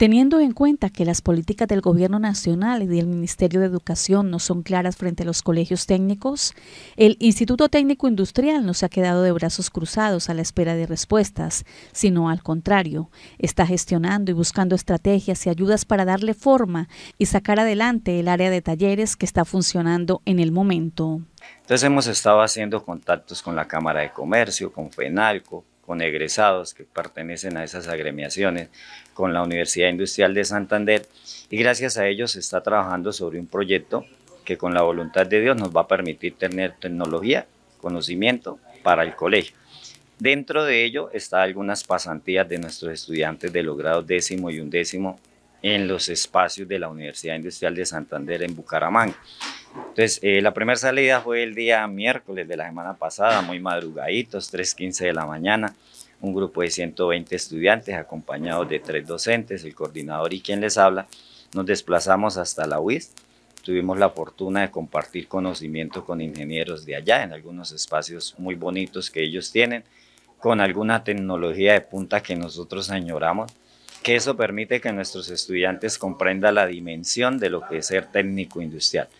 Teniendo en cuenta que las políticas del Gobierno Nacional y del Ministerio de Educación no son claras frente a los colegios técnicos, el Instituto Técnico Industrial no se ha quedado de brazos cruzados a la espera de respuestas, sino al contrario, está gestionando y buscando estrategias y ayudas para darle forma y sacar adelante el área de talleres que está funcionando en el momento. Entonces hemos estado haciendo contactos con la Cámara de Comercio, con FENALCO, con egresados que pertenecen a esas agremiaciones, con la Universidad Industrial de Santander y gracias a ellos se está trabajando sobre un proyecto que con la voluntad de Dios nos va a permitir tener tecnología, conocimiento para el colegio. Dentro de ello está algunas pasantías de nuestros estudiantes de los grados décimo y undécimo en los espacios de la Universidad Industrial de Santander en Bucaramanga. Entonces, eh, la primera salida fue el día miércoles de la semana pasada, muy madrugaditos, 3.15 de la mañana. Un grupo de 120 estudiantes acompañados de tres docentes, el coordinador y quien les habla. Nos desplazamos hasta la UIS. Tuvimos la fortuna de compartir conocimiento con ingenieros de allá en algunos espacios muy bonitos que ellos tienen, con alguna tecnología de punta que nosotros añoramos que eso permite que nuestros estudiantes comprendan la dimensión de lo que es ser técnico industrial.